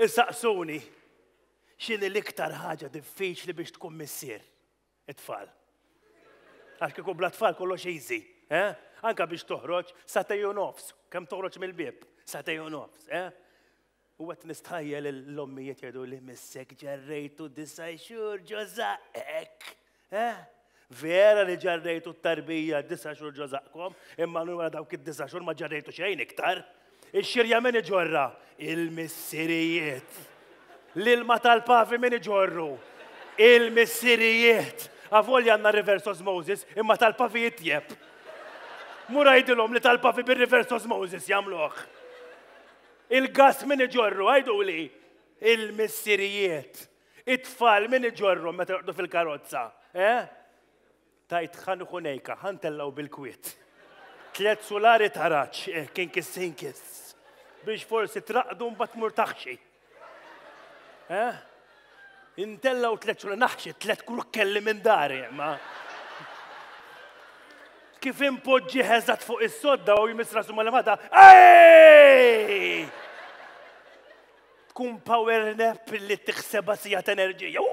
Is-saqsuni, xini l-iktar ħaġa diffiċli biex tkun missier it-tfal. Għax kiku bl-tfal kollox easy, eh? Anka biex toħroġ satajju nofs, kem toħroġ mill-bib, satajju nofs, eh? U għet nistħajja l-lommijiet jadu li missek ġarrejtu disaj xur ġoza ek, eh? vera li ġarrejtu t-tarbija disaxur xur ġożaqkom, imma l-għura dawk id-disa xur ma ġarrejtu xejn iktar, il-xirja meni ġorra, il-missirijiet. L-ilma tal-pavi meni iġorru, il-missirijiet. Għavolja għanna reverse osmosis, imma tal-pavi jitjeb. Murajdilom li tal-pavi bir reverse osmosis jamluħ. Il-gas meni iġorru, għajdu li, il-missirijiet. It-tfal minn iġorru meta fil-karozza. Eh? Tajt ħanħunejka, ħantellaw bil-kwiet tlet solari taraċ, kien eh, kinkis. kiss biex forsi traqdu mbat mur taħxi. Eh? Intella u tlet xura naħxi, tlet kur kelli minn dari, ma. Kif impoġġi ħeżat fuq is-sodda u jmiss su mal-mata, tkun power nap li tiħseba sijat enerġija.